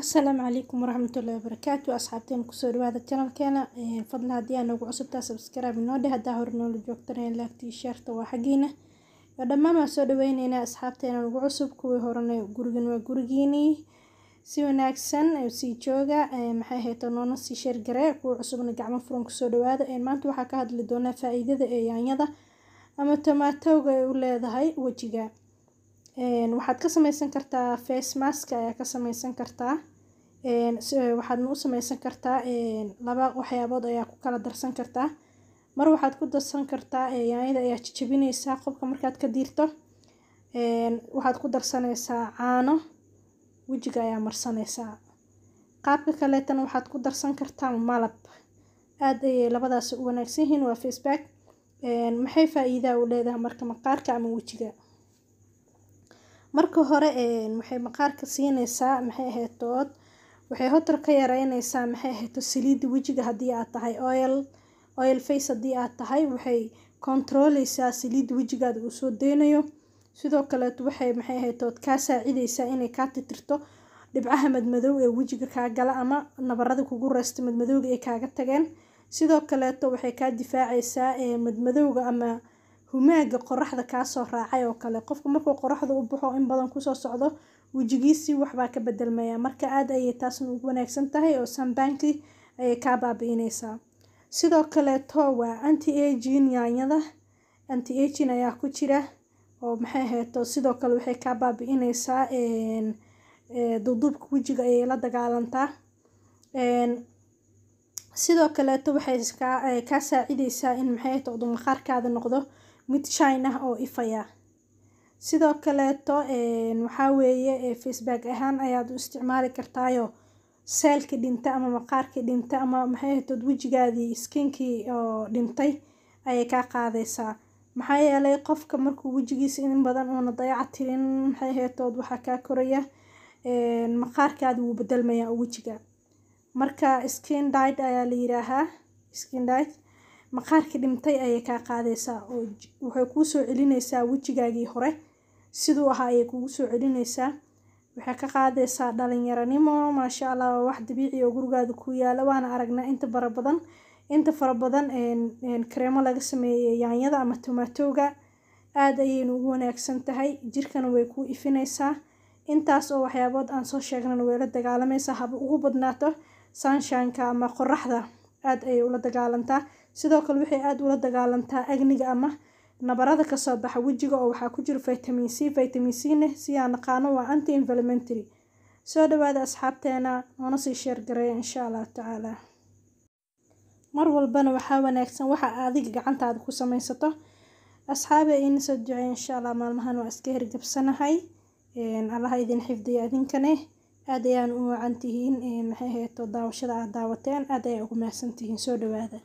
asalaamu calaykum waraxmatullahi wabarakaatu asxaabteen kusoo dhawaada janalkeena fadla haddii aa noogu cusubtaa subscribe inoo dheh haddaa hore noola joogtaneen laagtii sheerta waa xaggiina dhammaan waa soo dhaweyneynaa asxaabteena nagu cusub kuwii horena gurigan waa gurigiinii si wanaagsan sii jooga maxay hayta noona sii sheer gare kuwa cusubna gacmo furan kusoo dhawaada maanta waxaa ka hadli doonaa faa-iidada ee yaanyada ama tomaatowga ay u leedahay wejiga waxaad ka samaysan kartaa face mask ayaa ka samaysan kartaa eh, waxaadna u samaysan kartaa laba waxyaabood ayaa ku kala darsan kartaa mar waxaad ku darsan kartaa eh, yaanyada ayaa jijabinaysaa qobka markaad ka diirto waxaad ku darsanaysaa caano wejiga ayaa marsanaysaa qaabka kaleetana waxaad ku darsan kartaa malab aad ayay labadaas u wanaagsan yihiin waa faceback maxay faaiidaa u leedahay marka maqaarka ama wejiga marka hore waxay maqaarka siinaysaa maxay ahayd waxay hotar ka yareynaysaa maxay ahayd saliidda wejiga haddii aad tahay oil oil face haddii aad tahay waxay controleysaa saliidda wejigaada uu soo deynayo sidoo kaleet waxay maxay ahayd kaa saacidaysaa inay kaa titirto dhibcaha madmadow ee wejiga kaa gala ama nabarada kugu reysta madmadowga ay kaaga tageen sidoo kaleeto waxay kaa difaacaysaa madmadowga ama humaaga qoraxda kaasoo raacay oo kale qofka markuu qoraxda u baxo in badan kusoo socdo wejigiisii waxbaa ka bedelmaya marka aad ayay taasna ugu wanaagsan tahay oo sambaanki ayay kaa baabi'inaysaa sidoo kaleeto waa anti agin yaanyada anti agin ayaa ku jira oo maxay aheeto sidoo kale waxay kaa baabi'inaysaa duuduubka wejiga ayay la dagaalantaa sidoo kaleeto waxay kaa saacidaysaa in maxay aheeto udumaqaarkaada noqdo mid China ah oo ifaya. Sidoo kaleeto waxaa weeye ee Facebook ahaan ayaad u isticmaali kartaayo seelka dhinta ama maqaarkii dhintay ama maxay ahayd wejigaadii skinkii oo dhintay ayay kaa qaadaysaa. Maxaa yeelay qofka markuu wejigiisa in badan uuna dayaca tirin maxay ahayd waxaa kaa koraya maqaarkaadi maqaarkaada wuu bedelmaya wejiga. Marka skin diet ayaa la yiraahaa skin diet. Maqaarkii dhimtay ayay kaa qaadaysaa oo waxay kuu soo celinaysaa wejigaagii hore siduu ahaa ayay kugu soo celinaysaa waxay ka qaadaysaa dhalinyaranimo maasha allah waa wax dabiici oo gurigaada ku yaala waana aragnaa inta bara badan inta fara badan kareemo laga sameeyay yaanyada ama tomaatooga aada ayayna ugu wanaagsan tahay jirkana way kuu ifinaysaa intaas oo waxyaabood aan soo sheegnana wayla la dagaalamaysaa haba ugu badnaato sunshineka ama qoraxda aad ayay ula dagaalantaa sidoo kale waxay aad ula dagaalantaa agniga ama nabarada kasoo baxa wejiga oo waxaa ku jira vitamin c vitamin c ne siyaa naqaano waa anti inflamentary soo dhawaada asxaabteena noona sii sheergareeya insha allahu tacaala mar walbana waxaa wanaagsan waxa adiga gacantaada ku samaysato asxaabe ina soo duceeya insha allah maalmahan waa iska hergabsanahay allaha idin xifdiya idinkane aad ayay umacantihin ee eh, maxay ahayd daawashada aad daawateen aad ayay ugu mahadsantihiin soo dhawaada